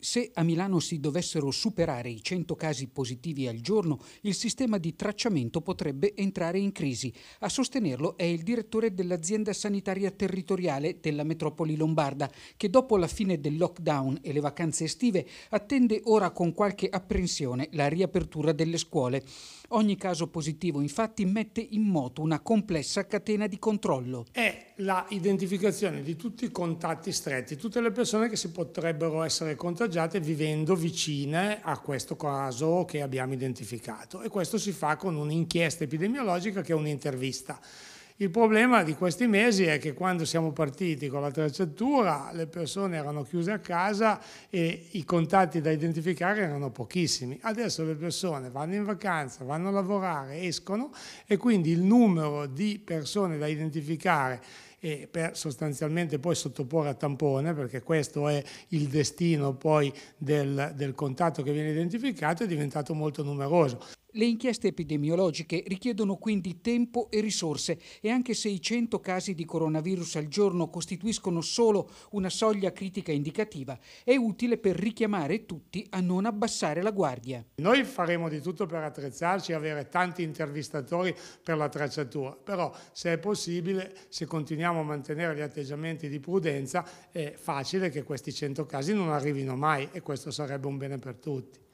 Se a Milano si dovessero superare i 100 casi positivi al giorno, il sistema di tracciamento potrebbe entrare in crisi. A sostenerlo è il direttore dell'azienda sanitaria territoriale della metropoli lombarda, che dopo la fine del lockdown e le vacanze estive attende ora con qualche apprensione la riapertura delle scuole. Ogni caso positivo infatti mette in moto una complessa catena di controllo. Eh la identificazione di tutti i contatti stretti, tutte le persone che si potrebbero essere contagiate vivendo vicine a questo caso che abbiamo identificato e questo si fa con un'inchiesta epidemiologica che è un'intervista. Il problema di questi mesi è che quando siamo partiti con la tracciatura le persone erano chiuse a casa e i contatti da identificare erano pochissimi. Adesso le persone vanno in vacanza, vanno a lavorare, escono e quindi il numero di persone da identificare e per sostanzialmente poi sottoporre a tampone, perché questo è il destino poi del, del contatto che viene identificato, è diventato molto numeroso. Le inchieste epidemiologiche richiedono quindi tempo e risorse e anche se i 100 casi di coronavirus al giorno costituiscono solo una soglia critica indicativa, è utile per richiamare tutti a non abbassare la guardia. Noi faremo di tutto per attrezzarci, e avere tanti intervistatori per la tracciatura, però se è possibile, se continuiamo continuiamo a mantenere gli atteggiamenti di prudenza è facile che questi 100 casi non arrivino mai e questo sarebbe un bene per tutti.